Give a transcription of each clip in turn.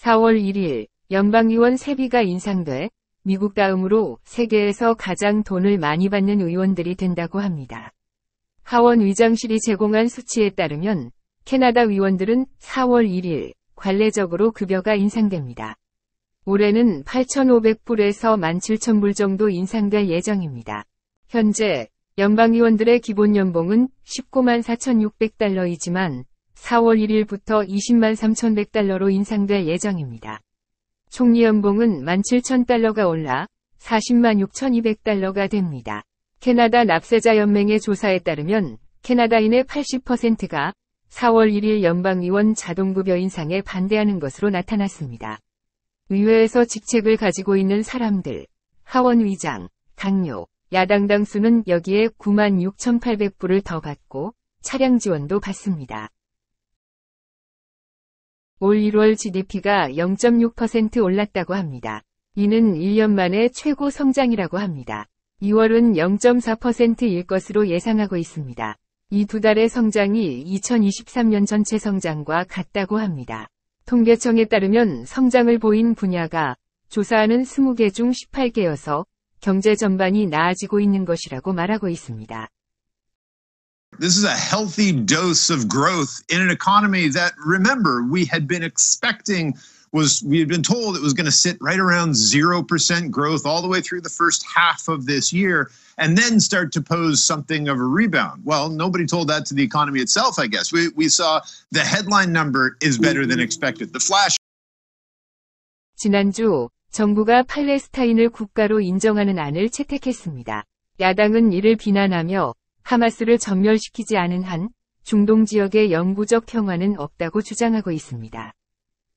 4월 1일 연방의원 세비가 인상돼 미국 다음으로 세계에서 가장 돈을 많이 받는 의원들이 된다고 합니다. 하원 의장실이 제공한 수치에 따르면 캐나다 의원들은 4월 1일 관례적으로 급여가 인상됩니다. 올해는 8,500불에서 17,000불 정도 인상될 예정입니다. 현재 연방의원들의 기본 연봉은 194,600달러이지만 만 4월 1일부터 20만 3,100달러로 천 인상될 예정입니다. 총리 연봉은 17,000달러가 올라 40만 6,200달러가 됩니다. 캐나다 납세자 연맹의 조사에 따르면 캐나다인의 80%가 4월 1일 연방의원 자동급여 인상에 반대하는 것으로 나타났습니다. 의회에서 직책을 가지고 있는 사람들, 하원의장, 당뇨, 야당 당수는 여기에 96,800불을 만더 받고 차량 지원도 받습니다. 올 1월 GDP가 0.6% 올랐다고 합니다. 이는 1년 만에 최고 성장이라고 합니다. 2월은 0.4%일 것으로 예상하고 있습니다. 이 두 달의 성장이 2023년 전체 성장과 같다고 합니다. 통계청에 따르면 성장을 보인 분야가 조사하는 20개 중 18개여서 경제 전반이 나아지고 있는 것이라고 말하고 있습니다. This is a healthy dose of growth in an economy that, remember, we had been expecting was we had been told it was going to sit right around 0% growth all the way through the first half of this year and then start to pose something of a rebound. Well, nobody told that to the economy itself, I guess. We, we saw the headline number is better than expected. The flash 지난주 정부가 팔레스타인을 국가로 인정하는 안을 채택했습니다. 야당은 이를 비난하며 하마스를 전멸시키지 않은 한 중동 지역의 영구적 평화는 없다고 주장하고 있습니다.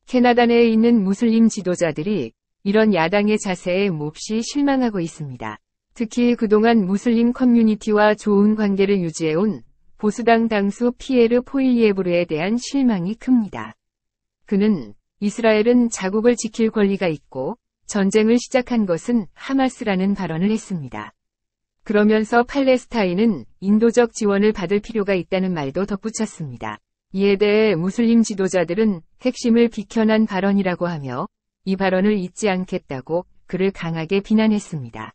캐나다 내에 있는 무슬림 지도자들이 이런 야당의 자세에 몹시 실망하고 있습니다. 특히 그동안 무슬림 커뮤니티와 좋은 관계를 유지해온 보수당 당수 피에르 포일리에브르에 대한 실망이 큽니다. 그는 이스라엘은 자국을 지킬 권리가 있고 전쟁을 시작한 것은 하마스라는 발언을 했습니다. 그러면서 팔레스타인은 인도적 지원을 받을 필요가 있다는 말도 덧붙였습니다. 이에 대해 무슬림 지도자들은 핵심을 비켜난 발언이라고 하며 이 발언을 잊지 않겠다고 그를 강하게 비난했습니다.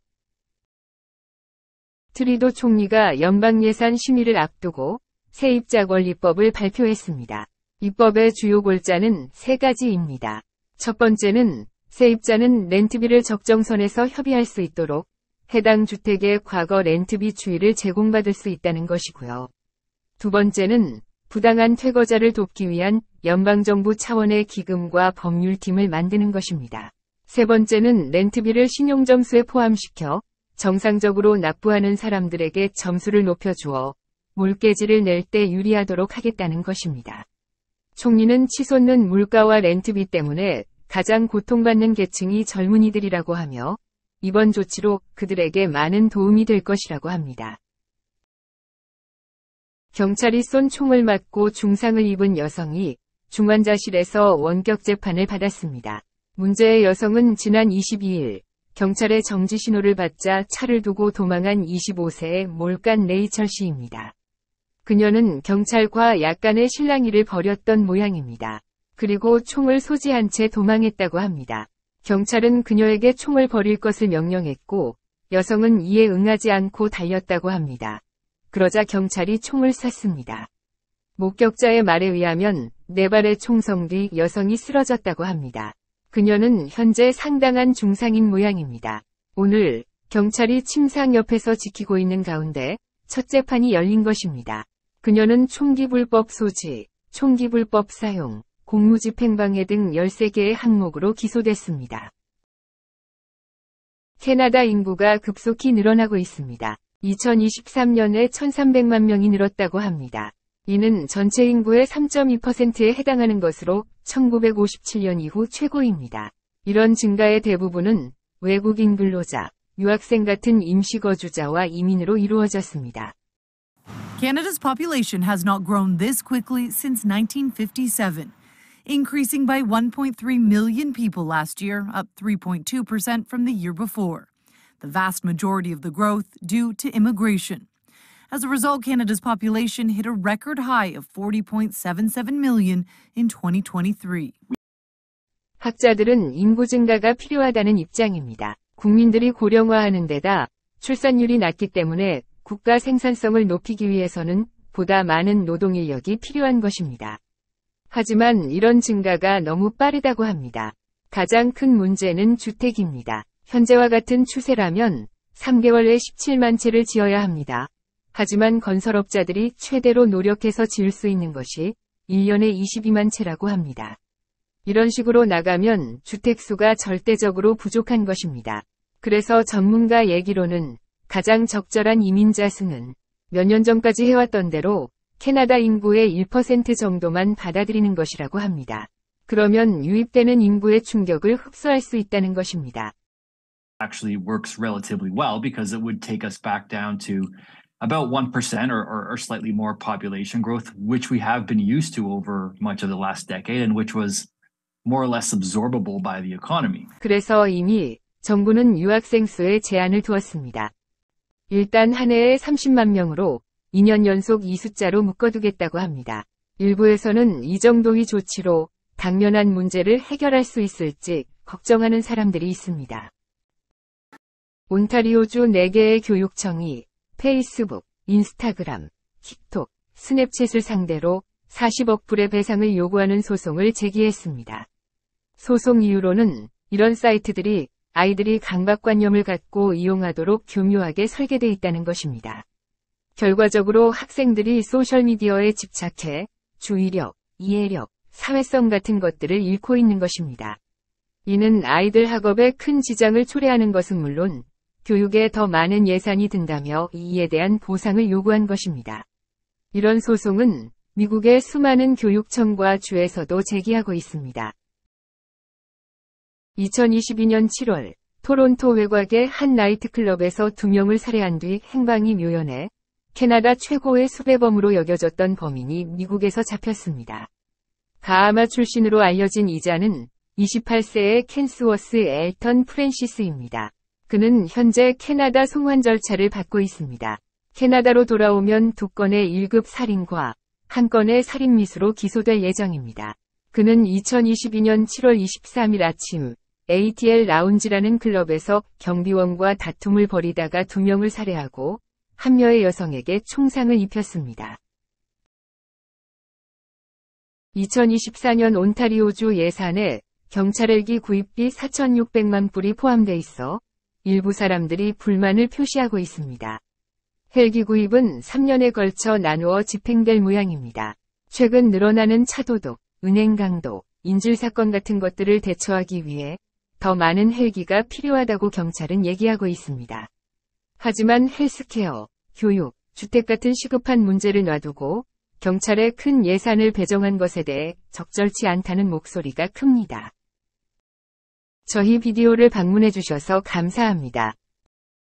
트리도 총리가 연방예산 심의를 앞두고 세입자 권리법을 발표했습니다. 입법의 주요 골자는 세 가지입니다. 첫 번째는 세입자는 렌트비를 적정선에서 협의할 수 있도록 해당 주택의 과거 렌트비 추이를 제공받을 수 있다는 것이고요. 두 번째는 부당한 퇴거자를 돕기 위한 연방정부 차원의 기금과 법률팀을 만드는 것입니다. 세 번째는 렌트비를 신용점수에 포함시켜 정상적으로 납부하는 사람들에게 점수를 높여주어 물개지를 낼 때 유리하도록 하겠다는 것입니다. 총리는 치솟는 물가와 렌트비 때문에 가장 고통받는 계층이 젊은이들이라고 하며 이번 조치로 그들에게 많은 도움이 될 것이라고 합니다. 경찰이 쏜 총을 맞고 중상을 입은 여성이 중환자실에서 원격 재판을 받았습니다. 문제의 여성은 지난 22일 경찰의 정지 신호를 받자 차를 두고 도망한 25세의 몰간 레이철 씨입니다. 그녀는 경찰과 약간의 실랑이를 벌였던 모양입니다. 그리고 총을 소지한 채 도망했다고 합니다. 경찰은 그녀에게 총을 버릴 것을 명령했고 여성은 이에 응하지 않고 달렸다고 합니다. 그러자 경찰이 총을 쐈습니다. 목격자의 말에 의하면 네 발의 총성 뒤 여성이 쓰러졌다고 합니다. 그녀는 현재 상당한 중상인 모양입니다. 오늘 경찰이 침상 옆에서 지키고 있는 가운데 첫 재판이 열린 것입니다. 그녀는 총기불법 소지, 총기불법 사용, 공무집행방해 등 13개의 항목으로 기소됐습니다. 캐나다 인구가 급속히 늘어나고 있습니다. 2023년에 1300만 명이 늘었다고 합니다. 이는 전체 인구의 3.2%에 해당하는 것으로 1957년 이후 최고입니다. 이런 증가의 대부분은 외국인 근로자, 유학생 같은 임시거주자와 이민으로 이루어졌습니다. Canada's population has not grown this quickly since 1957. increasing by 1.3 million people last year, up 3.2% from the year before. The vast majority of the growth due to immigration. As a result, Canada's population hit a record high of 40.77 million in 2023. 학자들은 인구 증가가 필요하다는 입장입니다. 국민들이 고령화하는 데다 출산율이 낮기 때문에 국가 생산성을 높이기 위해서는 보다 많은 노동 인력이 필요한 것입니다. 하지만 이런 증가가 너무 빠르다고 합니다. 가장 큰 문제는 주택입니다. 현재와 같은 추세라면 3개월에 17만 채를 지어야 합니다. 하지만 건설업자들이 최대로 노력해서 지을 수 있는 것이 1년에 22만 채라고 합니다. 이런 식으로 나가면 주택수가 절대적으로 부족한 것입니다. 그래서 전문가 얘기로는 가장 적절한 이민자 수는 몇 년 전까지 해왔던 대로 캐나다 인구의 1% 정도만 받아들이는 것이라고 합니다. 그러면 유입되는 인구의 충격을 흡수할 수 있다는 것입니다. actually works relatively well because it would take us back down to about 1% or, or, or, slightly more population growth, which we have been used to over much of the last decade and which was more or less absorbable by the economy. 그래서 이미 정부는 유학생 수에 제한을 두었습니다. 일단 한 해에 30만 명으로 2년 연속 이 숫자로 묶어두겠다고 합니다. 일부에서는 이 정도의 조치로 당면한 문제를 해결할 수 있을지 걱정하는 사람들이 있습니다. 온타리오주 4개의 교육청이 페이스북, 인스타그램, 틱톡, 스냅챗을 상대로 40억 불의 배상을 요구하는 소송을 제기했습니다. 소송 이유로는 이런 사이트들이 아이들이 강박관념을 갖고 이용하도록 교묘하게 설계돼 있다는 것입니다. 결과적으로 학생들이 소셜미디어에 집착해 주의력, 이해력, 사회성 같은 것들을 잃고 있는 것입니다. 이는 아이들 학업에 큰 지장을 초래하는 것은 물론 교육에 더 많은 예산이 든다며 이에 대한 보상을 요구한 것입니다. 이런 소송은 미국의 수많은 교육청과 주에서도 제기하고 있습니다. 2022년 7월 토론토 외곽의 한 나이트클럽에서 두 명을 살해한 뒤 행방이 묘연해 캐나다 최고의 수배범으로 여겨졌던 범인이 미국에서 잡혔습니다. 가하마 출신으로 알려진 이자는 28세의 켄스워스 엘턴 프랜시스입니다. 그는 현재 캐나다 송환 절차를 받고 있습니다. 캐나다로 돌아오면 두 건의 1급 살인과 한 건의 살인미수로 기소될 예정입니다. 그는 2022년 7월 23일 아침 ATL 라운지라는 클럽에서 경비원과 다툼을 벌이다가 두 명을 살해하고 한여의 여성에게 총상을 입혔습니다. 2024년 온타리오주 예산에 경찰 헬기 구입비 4,600만 불이 포함돼 있어 일부 사람들이 불만을 표시하고 있습니다. 헬기 구입은 3년에 걸쳐 나누어 집행될 모양입니다. 최근 늘어나는 차도독, 은행 강도, 인질 사건 같은 것들을 대처하기 위해 더 많은 헬기가 필요하다고 경찰은 얘기하고 있습니다. 하지만 헬스케어, 교육, 주택 같은 시급한 문제를 놔두고 경찰에 큰 예산을 배정한 것에 대해 적절치 않다는 목소리가 큽니다. 저희 비디오를 방문해 주셔서 감사합니다.